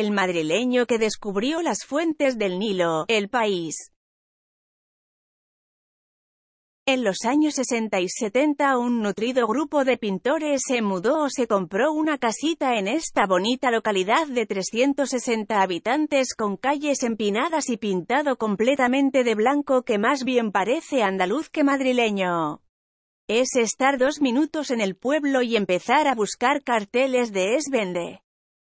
el madrileño que descubrió las fuentes del Nilo, el país. En los años 60 y 70 un nutrido grupo de pintores se mudó o se compró una casita en esta bonita localidad de 360 habitantes con calles empinadas y pintado completamente de blanco que más bien parece andaluz que madrileño. Es estar dos minutos en el pueblo y empezar a buscar carteles de esbende.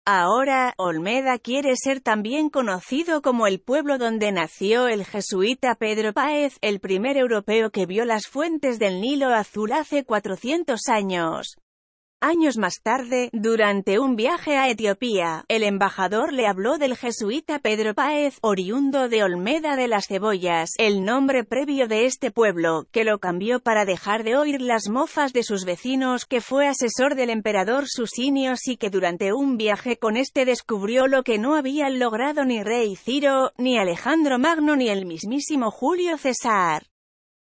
Ahora, Olmeda quiere ser también conocido como el pueblo donde nació el jesuita Pedro Páez, el primer europeo que vio las fuentes del Nilo Azul hace 400 años. Años más tarde, durante un viaje a Etiopía, el embajador le habló del jesuita Pedro Páez, oriundo de Olmeda de las Cebollas, el nombre previo de este pueblo, que lo cambió para dejar de oír las mofas de sus vecinos, que fue asesor del emperador Susinios y que durante un viaje con este descubrió lo que no habían logrado ni rey Ciro, ni Alejandro Magno ni el mismísimo Julio César.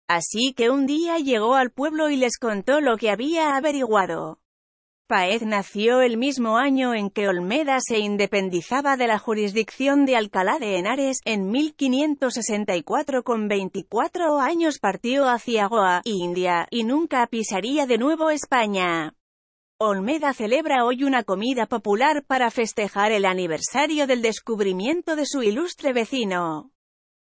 Así que un día llegó al pueblo y les contó lo que había averiguado. Paez nació el mismo año en que Olmeda se independizaba de la jurisdicción de Alcalá de Henares. En 1564 con 24 años partió hacia Goa, India, y nunca pisaría de nuevo España. Olmeda celebra hoy una comida popular para festejar el aniversario del descubrimiento de su ilustre vecino.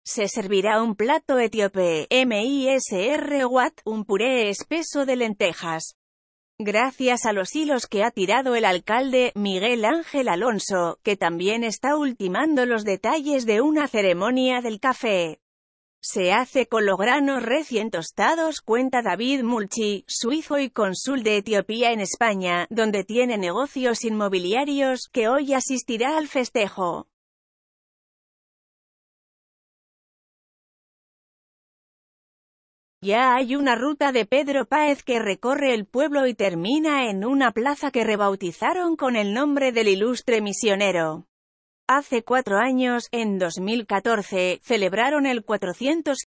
Se servirá un plato etíope, MISR Wat, un puré espeso de lentejas, gracias a los hilos que ha tirado el alcalde, Miguel Ángel Alonso, que también está ultimando los detalles de una ceremonia del café. Se hace con los granos recién tostados, cuenta David Mulchi, suizo y cónsul de Etiopía en España, donde tiene negocios inmobiliarios, que hoy asistirá al festejo. Ya hay una ruta de Pedro Páez que recorre el pueblo y termina en una plaza que rebautizaron con el nombre del ilustre misionero. Hace cuatro años, en 2014, celebraron el 400